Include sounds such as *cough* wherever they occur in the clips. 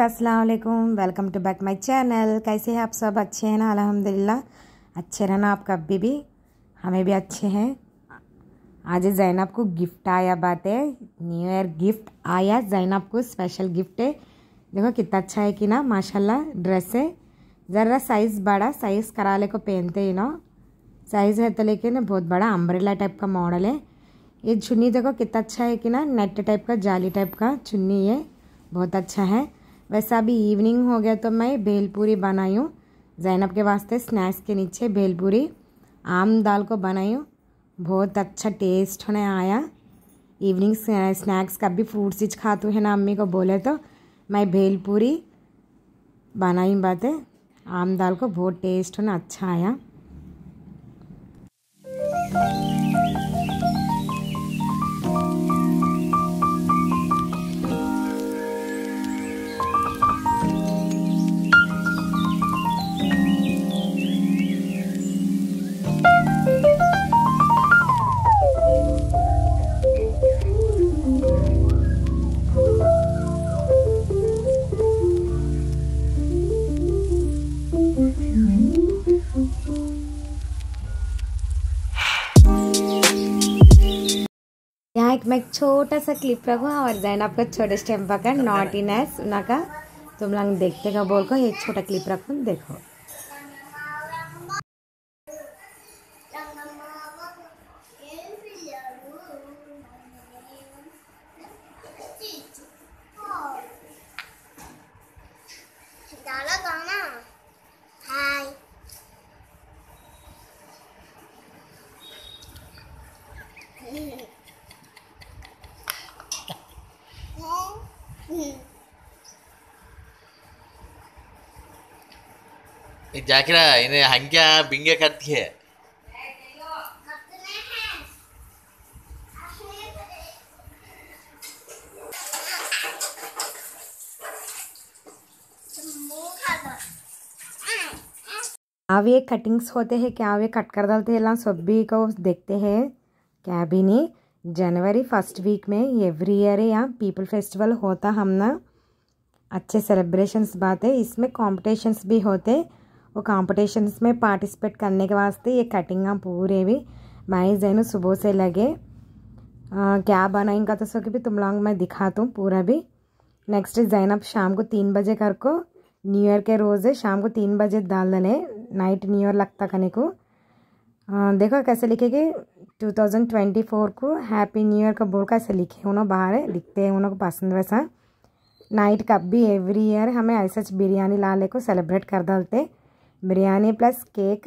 Aslam welcome to back my channel कैसे हैं आप सब अच्छे हैं ना अल्हम्दुलिल्लाह अच्छे रहना आप कभी भी हमें भी अच्छे हैं आज जैनब को गिफ्ट आया बात है न्यू ईयर गिफ्ट आया जैनब को स्पेशल गिफ्ट है देखो कितना अच्छा है कि ना माशाल्लाह ड्रेस है ज़रा साइज़ बड़ा साइज़ कराले को पहनते ही ना साइज़ है तो लेकिन बहुत बड़ा अम्ब्रेला टाइप का मॉडल है ये चुन्नी देखो कितना अच्छा है कि ना नेट टाइप का जाली टाइप का चुन्नी है बहुत अच्छा है वैसा अभी इवनिंग हो गया तो मैं भेलपूरी बनाई हूँ जैनब के वास्ते स्नैक्स के नीचे भेलपूरी आम दाल को बनाई हूँ बहुत अच्छा टेस्ट होने आया इवनिंग स्नैक्स का भी फ्रूट सीज खाती है ना अम्मी को बोले तो मैं भेलपूरी बनाई बातें आम दाल को बहुत टेस्ट होना अच्छा आया मैं एक छोटा सा क्लिप रखूँ हाँ, और जैनब आपका छोटे स्टेम्पा का नॉट इन एस उनका तुम लोग देखते का बोल को ये छोटा क्लिप रखूँ देखो जाकिरा इन्हें हंगिया बिंगे करती है अब ये कटिंग्स होते हैं क्या वे कट कर डालते हैं सब भी को देखते हैं क्या भी नहीं जनवरी फर्स्ट वीक में एवरी ईयर यहाँ पीपल फेस्टिवल होता हम ना अच्छे सेलिब्रेशंस बात है इसमें कॉम्पिटिशन्स भी होते वो कॉम्पिटिशन्स में पार्टिसिपेट करने के वास्ते ये कटिंग पूरे भी मैं जैन सुबह से लगे आ, क्या बनाएंगा तो सो कि भी तुम लोग मैं दिखा दूँ पूरा भी नेक्स्ट जैन अब शाम को तीन बजे कर को न्यू ईयर के रोज़ शाम को तीन बजे डाल देने नाइट न्यू ईयर लगता कने को आ, देखो कैसे लिखेगी 2024 को हैप्पी न्यू ईयर का बोल कर ऐसे लिखे उन बाहर लिखते हैं उनको पसंद वैसा नाइट कप भी एवरी ईयर हमें ऐसे बिरयानी ला ले को सेलिब्रेट कर डालते बिरयानी प्लस केक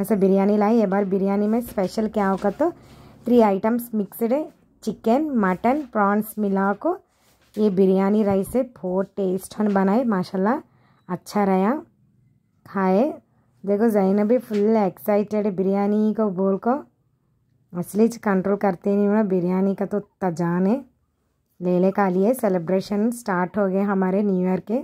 ऐसे बिरयानी लाई ये बार बिरयानी में स्पेशल क्या होगा तो three items mixed chicken mutton prawns मिला को ये बिरयानी राइस से बहुत टेस्ट हन बनाए माशाल्लाह अच्छा रहा खाए देखो जैन भी फुल एक्साइटेड बिरयानी को बोल को असली कंट्रोल करते नहीं ना बिरयानी का तो तजान है लेले का लिए सेलिब्रेशन स्टार्ट हो गए हमारे न्यू ईयर के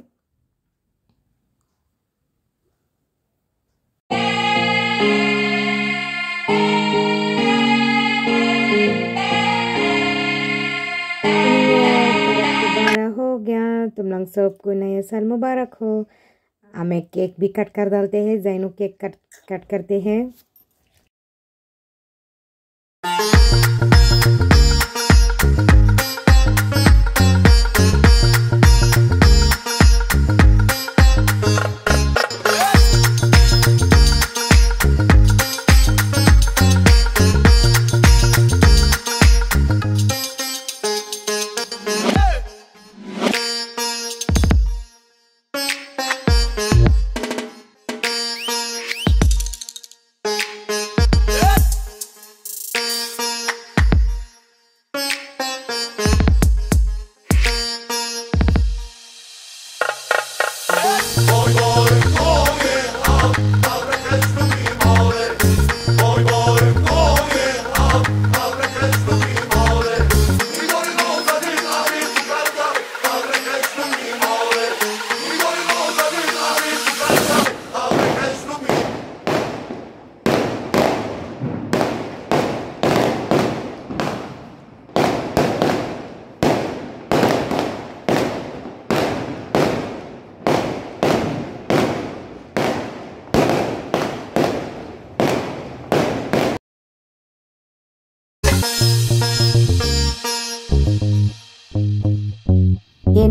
हो गया तुम लोग सबको नया साल मुबारक हो हमें केक भी कट कर डालते हैं जैनू केक कट कट करते हैं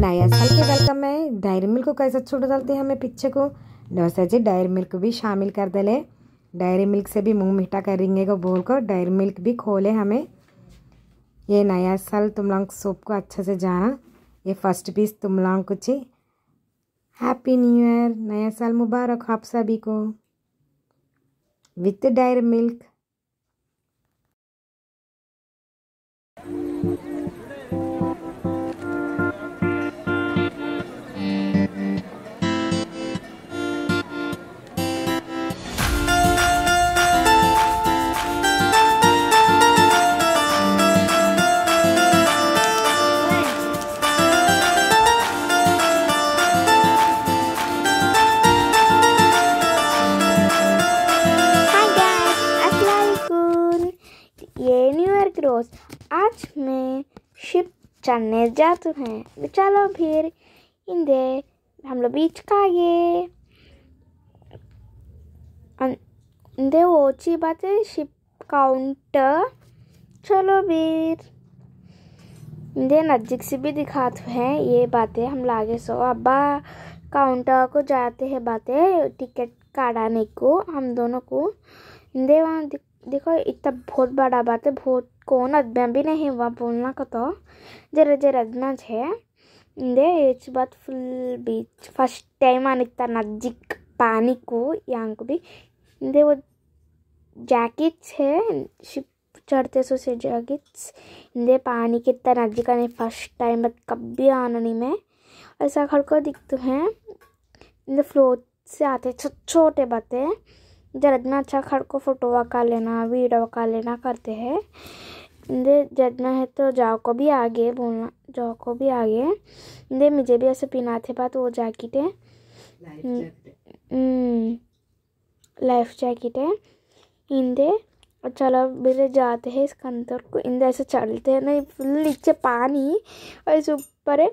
साल के वेलकम में डायरी मिल्क को कैसे छोड़ डालते हैं हमें पीछे को नमस्ते जी डायरी मिल्क भी शामिल कर दे डायरी मिल्क से भी मुंह मीठा करेंगे को बोल कर डायरी मिल्क भी खोले हमें ये नया साल तुम लोग सोप को अच्छे से जाना ये फर्स्ट पीस तुम लोग कुछ हैप्पी न्यू ईयर नया साल मुबारक आप सभी को विथ डायरी मिल्क चलने जाते हैं तो चलो फिर इंदे हम लोग बीच का ये इंदे ओची बात शिप काउंटर चलो वीर इंदे नजदीक से भी दिखाते तो हैं ये बातें हम लागे सो अब्बा काउंटर को जाते हैं बातें टिकट काटाने को हम दोनों को इंदे वहाँ देखो इतना बहुत बड़ा बात है बहुत कौन भी नहीं बोलना को तो जरा ಬುಲ್ನಾಕತ್ತೋ ಜರ छे दे एच बात फुल बीच फर्स्ट टाइम आने ಅನಿಕ್ತ नजदीक पानी को यहाँ को भी दे वो जैकेट्स है शिप चढ़ते सो से जैकेट्स दे पानी के इतना नजदीक आने फर्स्ट टाइम बट कभी आना नहीं मैं ऐसा खड़को दिखते हैं इंदे फ्लोट से आते छोटे छोटे बातें ಜರದ್ನ अच्छा खड़ को फ़ोटो का लेना वीडियो वका लेना करते हैं दे जदना है तो जाओ को भी आगे बोलना जाओ को भी आगे दे मुझे भी ऐसे पीना थे बात वो जैकेट है लाइफ जैकेट हम्म, है इंदे और चलो मेरे जाते हैं इसके अंदर को इंदे ऐसे चलते हैं नहीं फुल नीचे पानी और इस ऊपर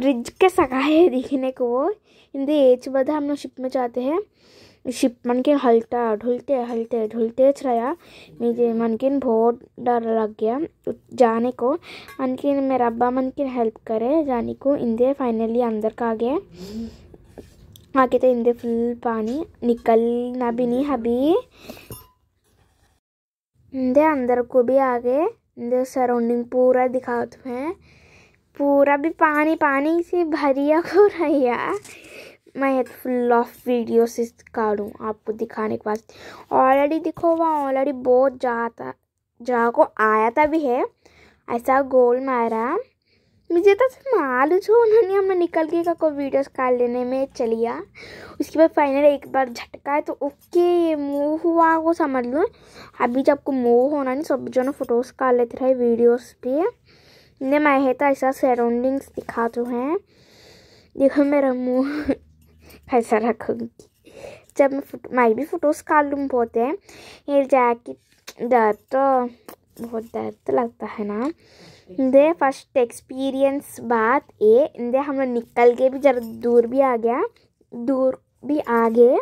ब्रिज के सगा है दिखने को वो इंदे एच बदा हम लोग शिप में जाते हैं शिप मन के हलता ढुलते हलते ढुलते छया मुझे मन के बहुत डर लग गया जाने को मन किन मेरा अब्बा मन के हेल्प करे जाने को इंदे फाइनली अंदर का गए आके तो इंदे फुल पानी निकलना भी नहीं अभी इंदे अंदर को भी आ गए इंदे सराउंडिंग पूरा दिखा तुम्हें पूरा भी पानी पानी से भरिया हो रही है मैं फुल ऑफ वीडियो से काटूँ आपको दिखाने के बाद ऑलरेडी देखो वहाँ ऑलरेडी बहुत जाता जहाँ को आया था भी है ऐसा गोल मारा मुझे तो मालूम छो उन्होंने हमें निकल के का को वीडियोस काट लेने में चलिया उसके बाद फाइनल एक बार झटका है तो ओके ये मूव हुआ वो समझ लो अभी जब को मूव होना नहीं सब जो ना फोटोज काट लेते रहे वीडियोस भी मैं है तो ऐसा सराउंडिंग्स दिखा तो हैं देखो मेरा मुँह पैसा रखूँगी जब मैं फोटो मैं भी फ़ोटोज़ का लूँ बहुत है ये जैकेट दर्द तो बहुत दर्द तो लगता है ना दे फर्स्ट एक्सपीरियंस बात ये दे हम लोग निकल के भी जरा दूर भी आ गया दूर भी आ गए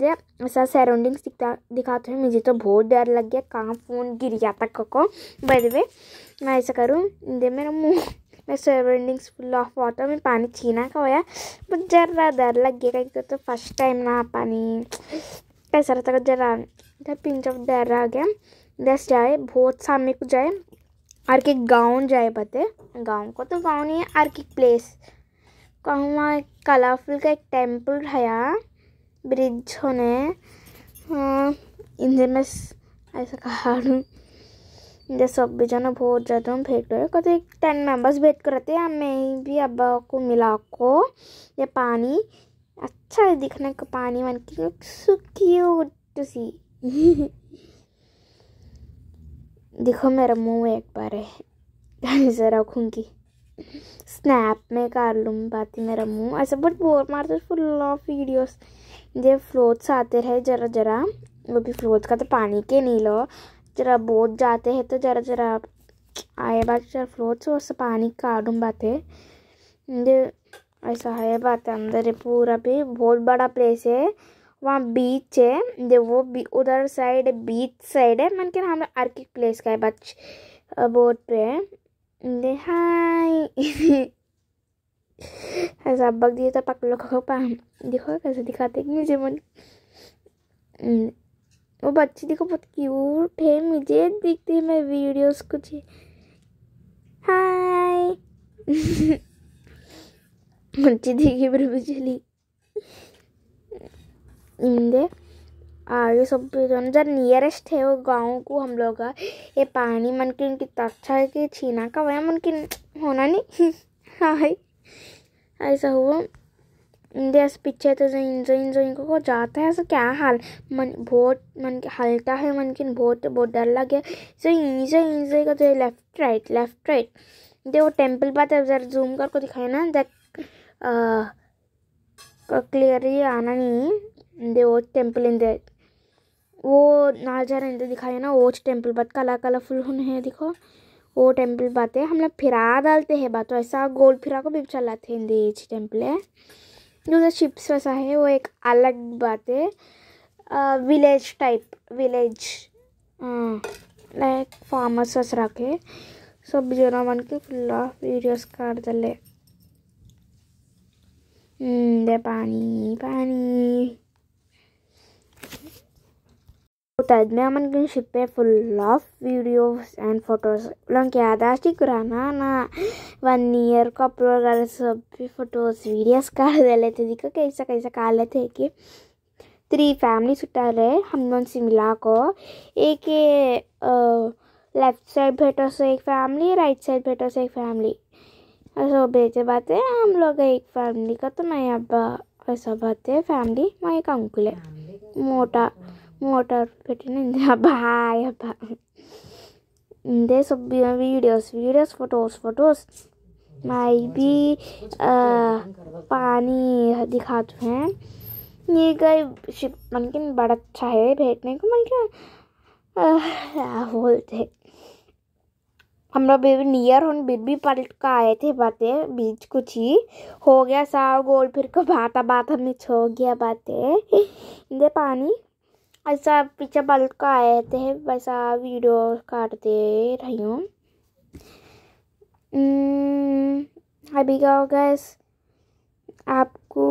दे ऐसा सराउंडिंग्स दिखता दिखाते हैं मुझे तो बहुत डर लग गया कहाँ फ़ोन गिर गया था को बाय द वे मैं ऐसा करूँ दे मेरा मुँह मैं सराउंडिंग्स फुल ऑफ वाटर में पानी छीना का होया बट जरा डर लग गया क्योंकि तो फर्स्ट टाइम ना पानी कैसा रहता है जरा इधर पिंच ऑफ डर आ गया दस जाए बहुत सामने को जाए और के गाँव जाए बते गाँव को तो गाँव नहीं है और की प्लेस कहूँ कलरफुल का एक टेम्पल है ब्रिज होने हाँ, मैं ऐसा कहा जो सब भी जना बहुत ज़्यादा भेट रहे कभी टेन मेंबर्स भेंट करते हैं मैं भी अब्बा को मिला को ये पानी अच्छा है दिखने का पानी मन की सो क्यूट सी *laughs* देखो मेरा मुंह एक बार है जरा रखूँगी स्नैप में कर लूँ बात मेरा मुंह ऐसा बट बोर मारते फुल ऑफ वीडियोस जो फ्लोथ्स आते रहे जरा जरा वो भी फ्लोट्स का तो पानी के नहीं लो जरा बोट जाते हैं तो जरा जरा आए बात అయ్యబాట पानी का डूम बात है ऐसा है बात अंदर पूरा भी बहुत बड़ा प्लेस है वहाँ बीच है दे वो भी उधर साइड बीच साइड है मन के ना हमें आर्किक प्लेस का है बच बोट पे दे हाय *laughs* ऐसा बग दिए तो पकड़ो खो पा देखो कैसे दिखाते मुझे मन बच्ची देखो बहुत क्यूट है मुझे दिखती है मैं वीडियोस कुछ हाय *laughs* बच्ची दिखी पर चली इंदे आ सब तो जब नियरेस्ट है वो गाँव को हम लोग का ये पानी मन के उनकी अच्छा है कि छीना का वह मन की होना नहीं *laughs* हाय ऐसा हुआ जैसे पीछे तो जहीं इन जो इनको जाता है ऐसा क्या हाल मन बहुत मन हल्का है मन की बहुत बहुत डर गया सो इंजे इंजे का जो लेफ्ट राइट लेफ्ट राइट दे वो टेम्पल बात है जरा जूम करके दिखाए ना देख क्लियरली आना नहीं दे वो टेम्पल इन दे वो नालझार इन तो दिखाया ना वो टेम्पल बात काला कलरफुल होने है देखो वो टेम्पल बात है हम लोग फिरा डालते हैं बात तो ऐसा गोल फिरा को भी चलाते हैं टेम्पल है जो जो चिप्स वैसा है वो एक अलग बात है village type village like farmers वैसा के सब जो ना मन के खुला वीडियोस कर दले हम्म, दे पानी पानी utazmyaman ship full of videos and photos. Ulanki adasti kuranana one year का प्रोग्राम सब भी फोटोस वीडियोस कर लेते देखो कैसा कैसा कर लेते कि थ्री फैमिली छुट्टा रहे हम लोग से मिला को एक लेफ्ट साइड भेटो से एक फैमिली राइट साइड भेटो से एक फैमिली ऐसा भेजे बात है हम लोग एक फैमिली का तो मैं अब ऐसा बात है फैमिली मैं एक अंकुल है मोटा మోటార్ పెట్టింది అబ్బాయ్ అబ్బా ఇదే సబ్ వీడియోస్ వీడియోస్ ఫొటోస్ ఫొటోస్ मैं भी आ, पानी दिखाते हैं ये गए शिप के बड़ा अच्छा है बैठने को मन क्या बोलते हम लोग बेबी नियर हो बेबी पलट का आए थे बातें बीच कुछ ही हो गया साव गोल फिर को बाता बात हमने छो गया बातें दे पानी ऐसा पीछे बल्ब का आए थे वैसा वीडियो काटते रही हूँ हम्म, अभी क्या होगा आपको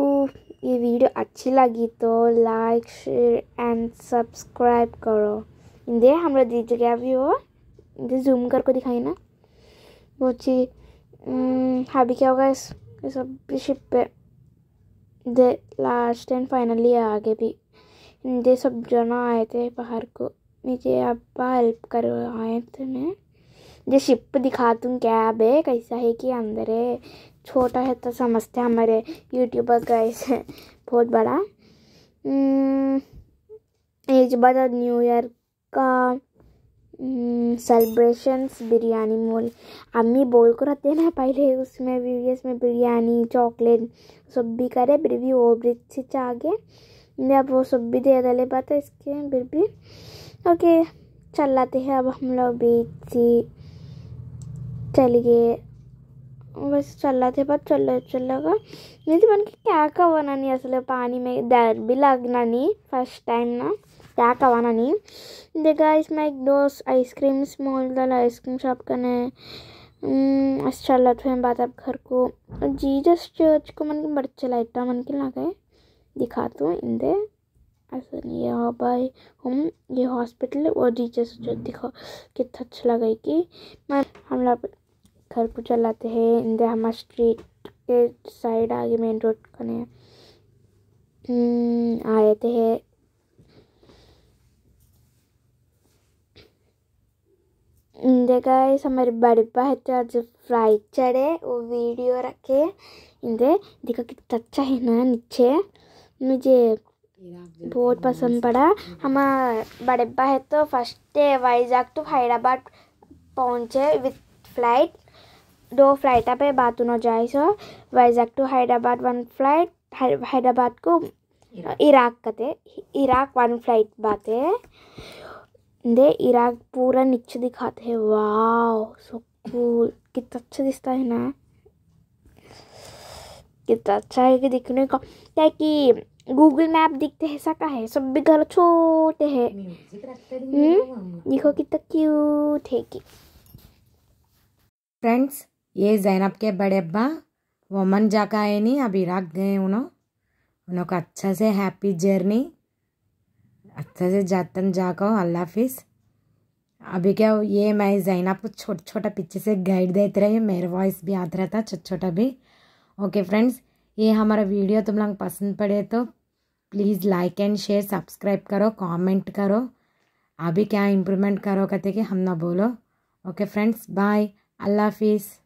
ये वीडियो अच्छी लगी तो लाइक शेयर एंड सब्सक्राइब करो दे हम लोग दी जगह भी हो दे जूम करके दिखाई ना वो चीज हम्म, अभी क्या होगा इस सब शिप पे दे लास्ट एंड फाइनली आगे भी मुझे सब जना आए थे बाहर को मुझे अब्बा हेल्प कर आए थे मैं जो शिप दिखा दूँ कैब है कैसा है कि अंदर है छोटा है तो समझते हैं हमारे यूट्यूबर का ऐसे बहुत बड़ा हम्म, एक बार न्यू ईयर का सेलिब्रेशंस हम्म, बिरयानी मोल अम्मी बोल कर रहते हैं ना पहले उसमें वीडियोस में बिरयानी चॉकलेट सब भी करे फिर भी वो से आगे आप वो सब भी दे रहे बात इसके फिर भी ओके चल लाते हैं अब हम लोग बीच सी चलिए बस चल रहा थे पर चल चल चलेगा नहीं तो मन की क्या कवाना नहीं असल पानी में डर भी लगना नहीं फर्स्ट टाइम ना क्या कवाना नहीं देखा इसमें एक दो आइसक्रीम स्मॉल वाला आइसक्रीम शॉप करने हम्म, अच्छा है अच्छा लगा तो बात आप घर को जी जस्ट चर्च को मन की बड़े चला इतना मन की लगा है दिखाते हैं इन द ये यहाँ भाई हम ये हॉस्पिटल और जीजस जो दिखा कितना अच्छा लगा कि मैं हम लोग घर को चलाते हैं इन द हमारे स्ट्रीट के साइड आगे मेन रोड कने आए थे है इंदे गाइस हमारे बड़े भाई आज फ्राई चढ़े वो वीडियो रखे इंदे देखो कितना अच्छा है ना नीचे मुझे बहुत पसंद पड़ा हम बड़ब्बा है तो फर्स्ट डे टू हैदराबाद पहुँचे विथ फ्लाइट दो फ्लाइट पे बात उन्होंने जाए so Vizag to Hyderabad one flight Hyderabad को इराक कते इराक वन फ्लाइट बात है दे इराक पूरा नीचे दिखाते हैं वाह सो कूल कितना अच्छा दिखता है ना कितना अच्छा है कि दिखने का क्या कि गूगल मैप दिखते है सका है सब भी घर छोटे है हम्म? देखो कितना क्यूट है कि फ्रेंड्स ये जैनब के बड़े अब्बा वमन जाका है नहीं अभी रख गए उन्होंने उन्हों का अच्छा से हैप्पी जर्नी अच्छा से जातन का अल्लाह हाफिज़ अभी क्या ये मैं जैनब को छोटा छोटा पीछे से गाइड देते रहे मेरा वॉइस भी आता रहता छोटा छोटा भी ओके फ्रेंड्स ये हमारा वीडियो तुम लोग पसंद पड़े तो please like and share subscribe करो कमेंट करो अभी क्या इम्प्रूवमेंट करो कहते कि हम ना बोलो ओके फ्रेंड्स बाय अल्लाह हाफिज़